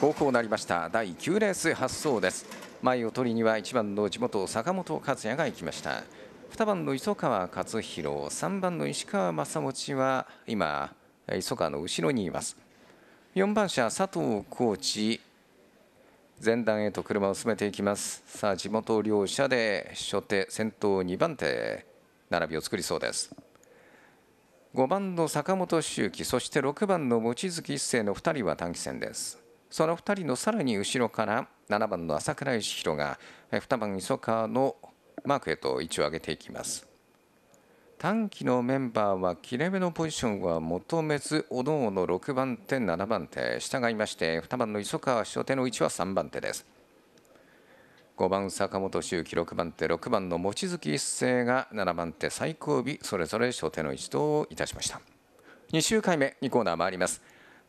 後方なりました第9レース発走です前を取りには1番の地元坂本克也が行きました2番の磯川勝弘3番の石川正持は今磯川の後ろにいます4番車佐藤コーチ前段へと車を進めていきますさあ地元両者で初手先頭2番手並びを作りそうです5番の坂本周樹そして6番の望月一成の2人は短期戦ですその2人のさらに後ろから7番の朝倉義弘が2番磯川のマークへと位置を上げていきます短期のメンバーは切れ目のポジションは求めずおのおの6番手7番手従いまして2番の磯川初手の位置は3番手です5番坂本周樹6番手6番の望月一成が7番手最後尾それぞれ初手の位置といたしました2周回目2コーナー回ります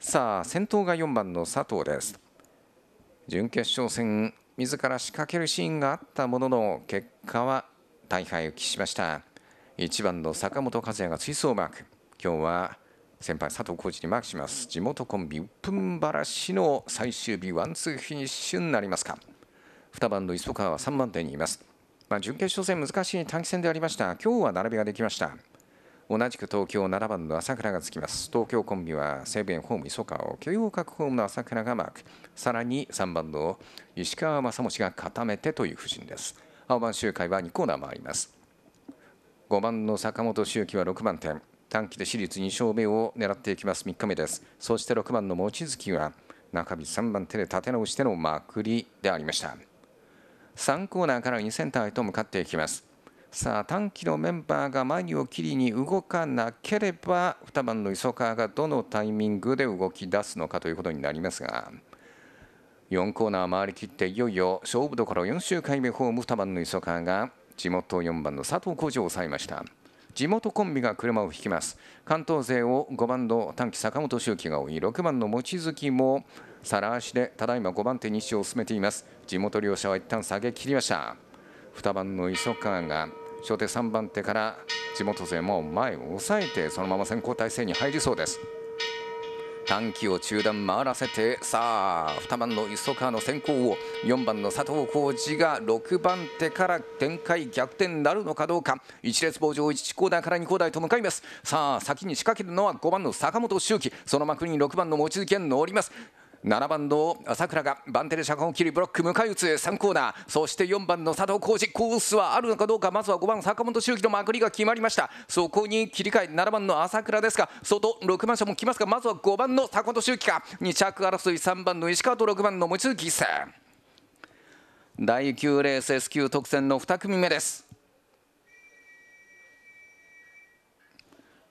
さあ先頭が4番の佐藤です準決勝戦自ら仕掛けるシーンがあったものの結果は大敗を喫しました1番の坂本和也が追走マーク今日は先輩佐藤浩二にマークします地元コンビうっぷんばらしの最終日ワンツーフィニッシュになりますか2番の磯川は3番手にいますまあ、準決勝戦難しい短期戦でありました今日は並びができました同じく東京7番の朝倉がつきます東京コンビは西武園ホーム磯川を許容各ホームの朝倉がマークさらに3番の石川正義が固めてという布陣です青番周回は2コーナー回ります5番の坂本周樹は6番点短期で私立2勝目を狙っていきます3日目ですそして6番の望月は中日3番手で立て直してのまくりでありました3コーナーから2センターへと向かっていきますさあ短期のメンバーが前を切りに動かなければ2番の磯川がどのタイミングで動き出すのかということになりますが4コーナー回りきっていよいよ勝負どころ4周回目ホーム2番の磯川が地元4番の佐藤浩二を抑えました。地元コンビが車を引きます関東勢を5番の短期坂本周樹が追い6番の望月も皿足でただいま5番手に位置を進めています地元両者は一旦下げ切りました2番の磯川が小手3番手から地元勢も前を抑えてそのまま先行体制に入りそうです短期を中断回らせてさあ2番の磯川の先行を4番の佐藤浩二が6番手から展開逆転なるのかどうか1列棒上1コーナーから2コーナーと向かいますさあ先に仕掛けるのは5番の坂本周希その幕に6番の望月へ乗ります7番の朝倉がバンテレ車ャを切りブロック迎え撃つ3コーナーそして4番の佐藤浩二コースはあるのかどうかまずは5番坂本周樹のまくりが決まりましたそこに切り替え7番の朝倉ですが外6番車も来ますがまずは5番の坂本周樹か2着争い3番の石川と6番の望月さん第9レース S 級特選の2組目です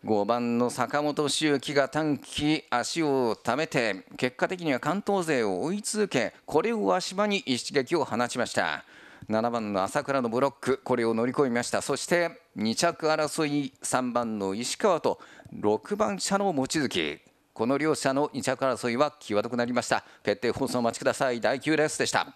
5番の坂本周樹が短期足をためて結果的には関東勢を追い続けこれを足場に一撃を放ちました7番の朝倉のブロックこれを乗り越えましたそして2着争い3番の石川と6番車の望月この両者の2着争いは際どくなりました決定放送お待ちください第9レースでした